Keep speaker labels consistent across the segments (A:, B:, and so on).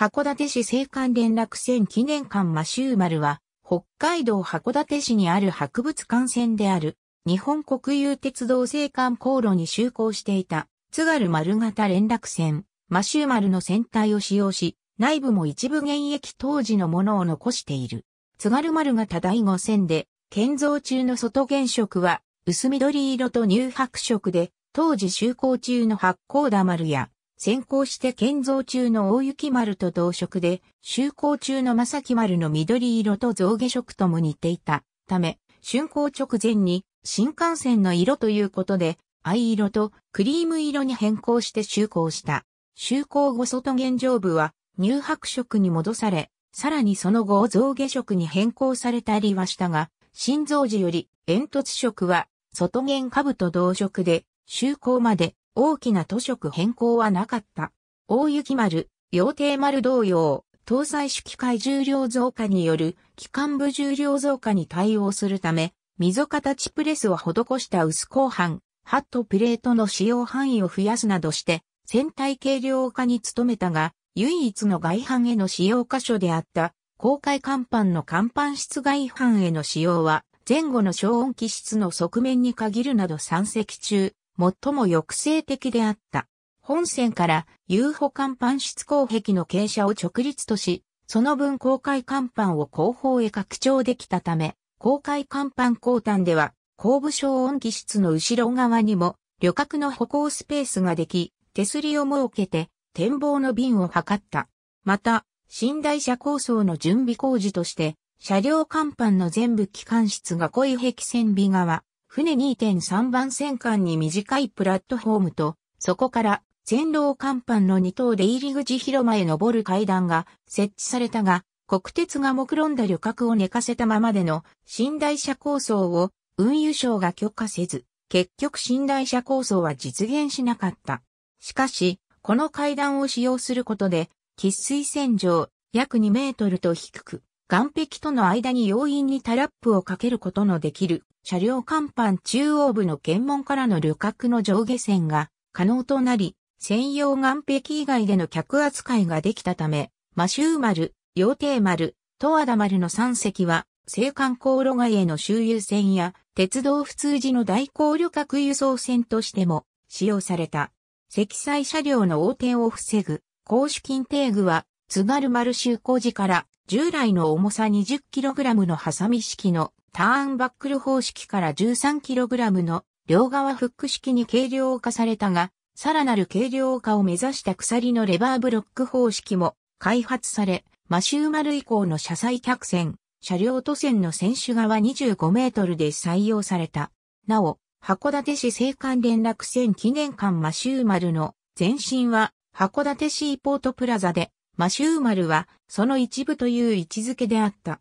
A: 函館市青函連絡船記念館マシューマルは、北海道函館市にある博物館船である、日本国有鉄道青函航路に就航していた、津軽丸型連絡船、マシューマルの船体を使用し、内部も一部現役当時のものを残している。津軽丸型第5船で、建造中の外原色は、薄緑色と乳白色で、当時就航中の発光田丸や、先行して建造中の大雪丸と同色で、就航中の正木丸の緑色と象牙色とも似ていたため、竣工直前に新幹線の色ということで、藍色とクリーム色に変更して就航した。就航後外現状部は乳白色に戻され、さらにその後象牙色に変更されたりはしたが、新造時より煙突色は外現下部と同色で、就航まで大きな都色変更はなかった。大雪丸、洋亭丸同様、搭載式機械重量増加による機関部重量増加に対応するため、溝形プレスを施した薄鋼板、ハットプレートの使用範囲を増やすなどして、船体軽量化に努めたが、唯一の外反への使用箇所であった、公開甲板の甲板室外板への使用は、前後の消音機室の側面に限るなど山積中、最も抑制的であった。本線から遊歩甲板室後壁の傾斜を直立とし、その分公開甲板を後方へ拡張できたため、公開甲板後端では、後部小音機室の後ろ側にも、旅客の歩行スペースができ、手すりを設けて、展望の便を測った。また、寝台車構想の準備工事として、車両甲板の全部機関室が濃い壁線美側、船2.3番線間に短いプラットフォームと、そこから線路甲板の2棟で入り口広間へ登る階段が設置されたが、国鉄が目論んだ旅客を寝かせたままでの寝台車構想を運輸省が許可せず、結局寝台車構想は実現しなかった。しかし、この階段を使用することで、喫水線上約2メートルと低く、岸壁との間に要因にタラップをかけることのできる車両甲板中央部の検問からの旅客の上下線が可能となり、専用岸壁以外での客扱いができたため、マシーテ丸、洋ル、丸、十ダマ丸の3隻は、青函航路外への周遊船や鉄道普通時の代行旅客輸送船としても使用された。積載車両の横転を防ぐ、公主金定具は津軽丸修工時から従来の重さ 20kg のハサミ式のターンバックル方式から 13kg の両側フック式に軽量化されたが、さらなる軽量化を目指した鎖のレバーブロック方式も開発され、マシューマル以降の車載客船、車両都船の選手側25メートルで採用された。なお、函館市青函連絡船記念館マシューマルの前身は函館シーポートプラザでマシューマルは、その一部という位置づけであった。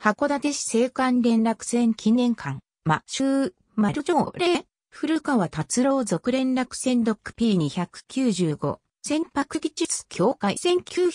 A: 函館市青函連絡船記念館、マーマル条例、古川達郎続連絡船ドック P295、船舶技術協会1971、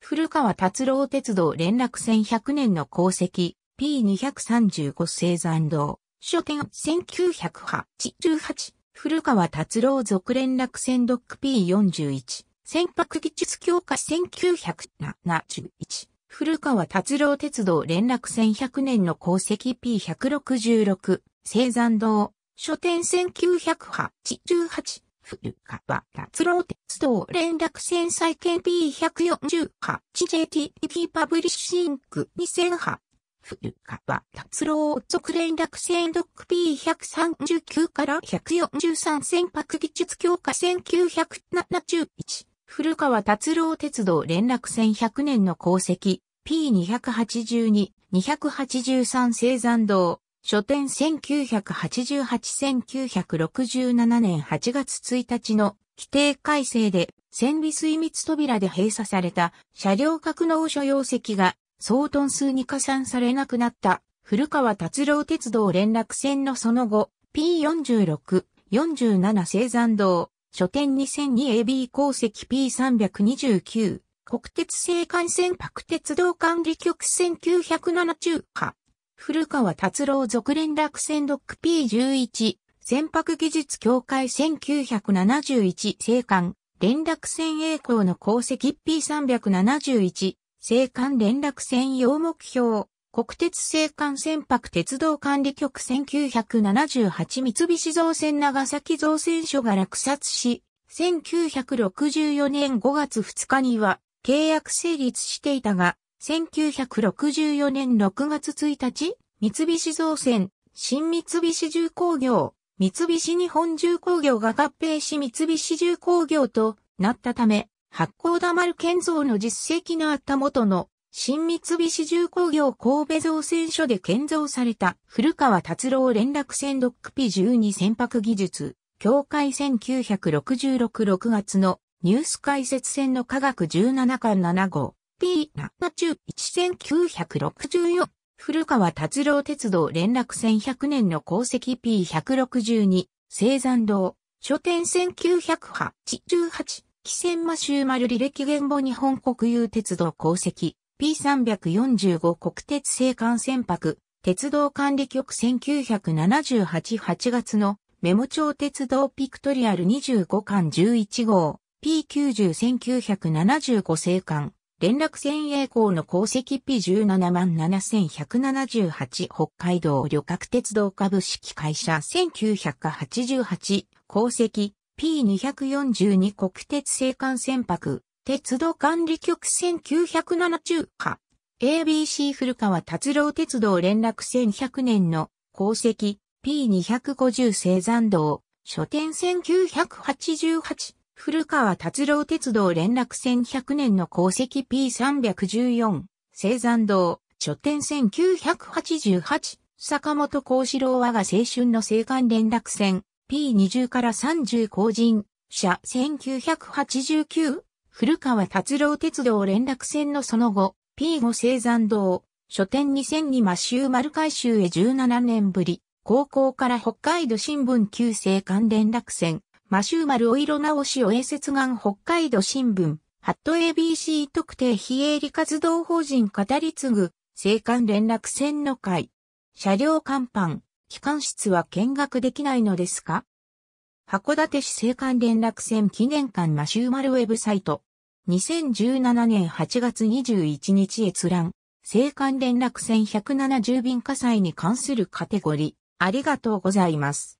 A: 古川達郎鉄道連絡船100年の功績、P235 生山道、書店1988、古川達郎続連絡船ドック P41、船舶技術強化1971古川達郎鉄道連絡船100年の功績 P166 生山道書店1988古川達郎鉄道連絡船再建 P148JTP パブリッシング2008古川達郎続連絡船ドック P139 から143船舶技術強化1971古川達郎鉄道連絡船100年の功績、P282、283生山道、書店1988-1967年8月1日の規定改正で、船尾水密扉で閉鎖された車両格納所要石が総トン数に加算されなくなった古川達郎鉄道連絡船のその後、P46、47生山道、書店 2002AB 鉱石 P329、国鉄青幹線舶鉄道管理局1907中華、古川達郎続連絡船ドック P11、船舶技術協会1971青函、連絡船栄光の鉱石 P371、青函連絡船用目標、国鉄青函船舶鉄道管理局1978三菱造船長崎造船所が落札し、1964年5月2日には契約成立していたが、1964年6月1日、三菱造船、新三菱重工業、三菱日本重工業が合併し三菱重工業となったため、発行田丸建造の実績のあった元の新三菱重工業神戸造船所で建造された古川達郎連絡船ドック P12 船舶技術、協会1966-6月のニュース解説船の科学17巻7号 P71-1964 古川達郎鉄道連絡船100年の功績 P162 青山道、書店1988汽船魔マ丸履歴言語日本国有鉄道功績 P345 国鉄青函船舶、鉄道管理局1978 8月のメモ帳鉄道ピクトリアル25巻11号、P90-1975 青函、連絡船栄光の功績 P17 7178北海道旅客鉄道株式会社1988功績 P242 国鉄青函船舶鉄道管理局1907中華。ABC 古川達郎鉄道連絡1100年の功績 P250 生山道書店1988古川達郎鉄道連絡1100年の功績 P314 生山道書店1988坂本幸四郎我が青春の青函連絡船 P20 から30工人社1989古川達郎鉄道連絡船のその後、P5 生山道、書店2 0 0にマシューマル回収へ17年ぶり、高校から北海道新聞旧生館連絡船、マシューマルお色直しを英接岸北海道新聞、ハット ABC 特定非営利活動法人語り継ぐ、生館連絡船の会。車両甲板、機関室は見学できないのですか函館市政官連絡船記念館マシューマルウェブサイト。2017年8月21日閲覧。政官連絡船170便火災に関するカテゴリー。ありがとうございます。